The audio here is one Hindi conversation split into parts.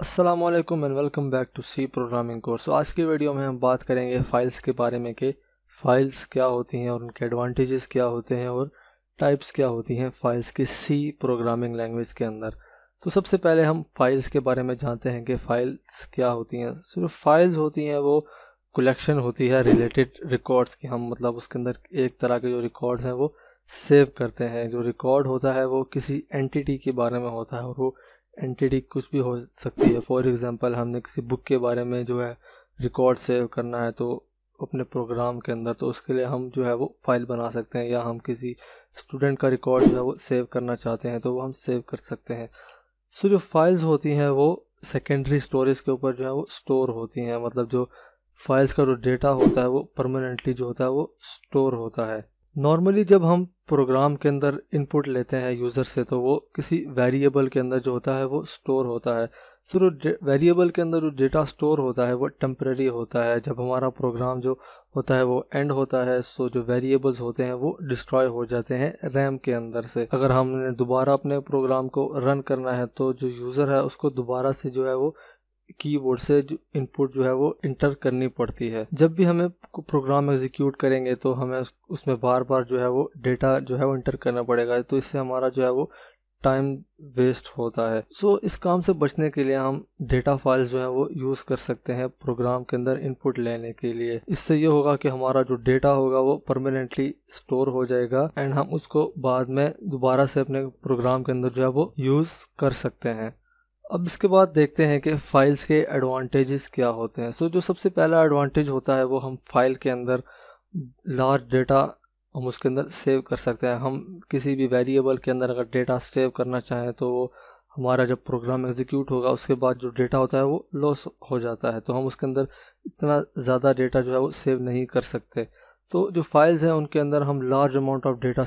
Aslam and welcome back to C programming course तो आज की वीडियो में हम बात करेंगे फ़ाइल्स के बारे में कि फ़ाइल्स क्या होती हैं और उनके एडवांटेजेस क्या होते हैं और टाइप्स क्या होती हैं फ़ाइल्स की सी प्रोग्रामिंग लैंग्वेज के अंदर तो सबसे पहले हम फ़ाइल्स के बारे में जानते हैं कि फ़ाइल्स क्या होती हैं सिर्फ फ़ाइल्स होती हैं वो कलेक्शन होती है रिलेटेड रिकॉर्ड्स की हम मतलब उसके अंदर एक तरह के जो रिकॉर्ड्स हैं वो सेव करते हैं जो रिकॉर्ड होता है वो किसी एंटिटी के बारे में होता है और वो एंटिटी कुछ भी हो सकती है फॉर एग्ज़ाम्पल हमने किसी बुक के बारे में जो है रिकॉर्ड सेव करना है तो अपने प्रोग्राम के अंदर तो उसके लिए हम जो है वो फाइल बना सकते हैं या हम किसी स्टूडेंट का रिकॉर्ड जो है वो सेव करना चाहते हैं तो वो हम सेव कर सकते हैं सो so, जो फाइल्स होती हैं वो सेकेंडरी स्टोरेज के ऊपर जो है वो स्टोर होती हैं मतलब जो फाइल्स का जो डेटा होता है वो परमानेंटली जो होता है वो स्टोर होता है नॉर्मली जब हम प्रोग्राम के अंदर इनपुट लेते हैं यूज़र से तो वो किसी वेरिएबल के अंदर जो होता है वो स्टोर होता है सर जो वेरिएबल के अंदर जो डेटा स्टोर होता है वो टेम्प्रेरी होता है जब हमारा प्रोग्राम जो होता है वो एंड होता है सो जो वेरिएबल्स होते हैं वो डिस्ट्रॉय हो जाते हैं रैम के अंदर से अगर हमने दोबारा अपने प्रोग्राम को रन करना है तो जो यूज़र है उसको दोबारा से जो है वो कीबोर्ड से जो इनपुट जो है वो इंटर करनी पड़ती है जब भी हमें प्रोग्राम एग्जीक्यूट करेंगे तो हमें उसमें बार बार जो है वो डेटा जो है वो इंटर करना पड़ेगा तो इससे हमारा जो है वो टाइम वेस्ट होता है सो so, इस काम से बचने के लिए हम डेटा फाइल्स जो है वो यूज़ कर सकते हैं प्रोग्राम के अंदर इनपुट लेने के लिए इससे ये होगा कि हमारा जो डेटा होगा वो परमानेंटली स्टोर हो जाएगा एंड हम उसको बाद में दोबारा से अपने प्रोग्राम के अंदर जो है वो यूज़ कर सकते हैं अब इसके बाद देखते हैं कि फ़ाइल्स के एडवांटेजेस क्या होते हैं सो so, जो सबसे पहला एडवांटेज होता है वो हम फाइल के अंदर लार्ज डेटा हम उसके अंदर सेव कर सकते हैं हम किसी भी वेरिएबल के अंदर अगर डेटा सेव करना चाहें तो वो हमारा जब प्रोग्राम एग्जीक्यूट होगा उसके बाद जो डेटा होता है वो लॉस हो जाता है तो हम उसके अंदर इतना ज़्यादा डेटा जो है वो सेव नहीं कर सकते तो जो फाइल्स हैं उनके अंदर हम लार्ज अमाउंट ऑफ डेटा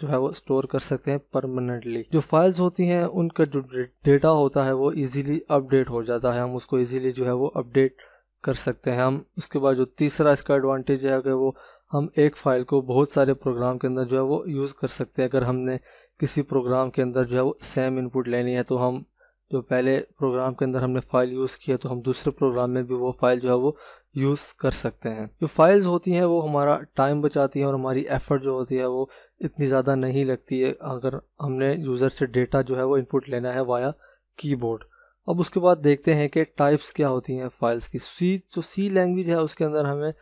जो है वो स्टोर कर सकते हैं परमानेंटली जो फाइल्स होती हैं उनका जो डेटा होता है वो इजीली अपडेट हो जाता है हम उसको इजीली जो है वो अपडेट कर सकते हैं हम उसके बाद जो तीसरा इसका एडवांटेज है कि वो हम एक फ़ाइल को बहुत सारे प्रोग्राम के अंदर जो है वो यूज़ कर सकते हैं अगर हमने किसी प्रोग्राम के अंदर जो है वो सेम इनपुट लेनी है तो हम जो पहले प्रोग्राम के अंदर हमने फ़ाइल यूज़ किया तो हम दूसरे प्रोग्राम में भी वो फ़ाइल जो है वो यूज़ कर सकते हैं जो फाइल्स होती हैं वो हमारा टाइम बचाती हैं और हमारी एफ़र्ट जो होती है वो इतनी ज़्यादा नहीं लगती है अगर हमने यूज़र से डेटा जो है वो इनपुट लेना है वाया कीबोर्ड अब उसके बाद देखते हैं कि टाइप्स क्या होती हैं फाइल्स की सी जो सी लैंग्वेज है उसके अंदर हमें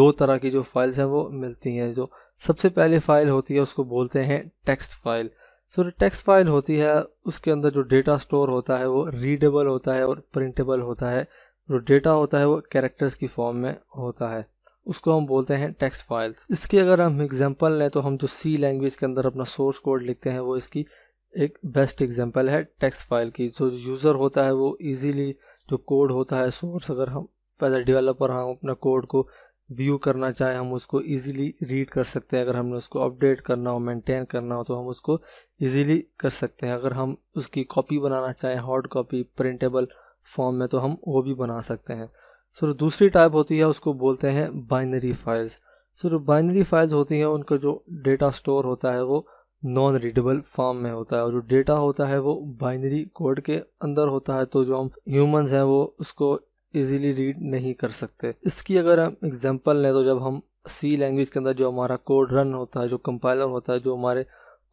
दो तरह की जो फाइल्स हैं वो मिलती हैं जो सबसे पहले फ़ाइल होती है उसको बोलते हैं टेक्स्ट फाइल सो जो टेक्स्ट फाइल होती है उसके अंदर जो डेटा स्टोर होता है वो रीडेबल होता है और प्रिंटेबल होता है जो डेटा होता है वो कैरेक्टर्स की फॉर्म में होता है उसको हम बोलते हैं टेक्स्ट फाइल्स इसकी अगर हम एग्जांपल लें तो हम जो सी लैंग्वेज के अंदर अपना सोर्स कोड लिखते हैं वो इसकी एक बेस्ट एग्जाम्पल है टेक्स फाइल की जो यूज़र होता है वो ईजीली जो कोड होता है सोर्स अगर हम एज ए डिवेलपर हम अपना कोड को व्यू करना चाहें हम उसको इजीली रीड कर सकते हैं अगर हमने उसको अपडेट करना हो मेंटेन करना हो तो हम उसको इजीली कर सकते हैं अगर हम उसकी कॉपी बनाना चाहें हॉर्ड कॉपी प्रिंटेबल फॉर्म में तो हम वो भी बना सकते हैं सो दूसरी टाइप होती है उसको बोलते हैं बाइनरी फाइल्स सर जो बाइनरी फाइल्स होती हैं उनका जो डेटा स्टोर होता है वो नॉन रीडेबल फॉर्म में होता है और जो डेटा होता है वो बाइनरी कोड के अंदर होता है तो जो हम ह्यूमंस हैं वो उसको इजीली रीड नहीं कर सकते इसकी अगर हम एग्जांपल लें तो जब हम सी लैंग्वेज के अंदर जो हमारा कोड रन होता है जो कंपाइलर होता है जो हमारे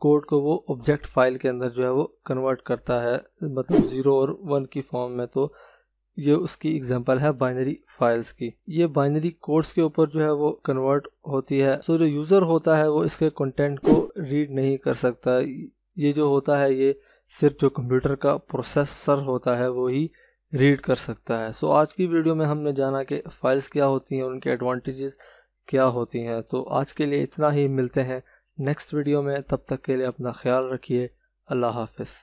कोड को वो ऑब्जेक्ट फाइल के अंदर जो है वो कन्वर्ट करता है मतलब ज़ीरो और वन की फॉर्म में तो ये उसकी एग्जांपल है बाइनरी फाइल्स की ये बाइनरी कोड्स के ऊपर जो है वो कन्वर्ट होती है सो जो यूज़र होता है वो इसके कंटेंट को रीड नहीं कर सकता ये जो होता है ये सिर्फ जो कंप्यूटर का प्रोसेसर होता है वो ही रीड कर सकता है सो so, आज की वीडियो में हमने जाना कि फ़ाइल्स क्या होती हैं और उनके एडवांटेजेस क्या होती हैं तो आज के लिए इतना ही मिलते हैं नेक्स्ट वीडियो में तब तक के लिए अपना ख्याल रखिए अल्लाह हाफिज़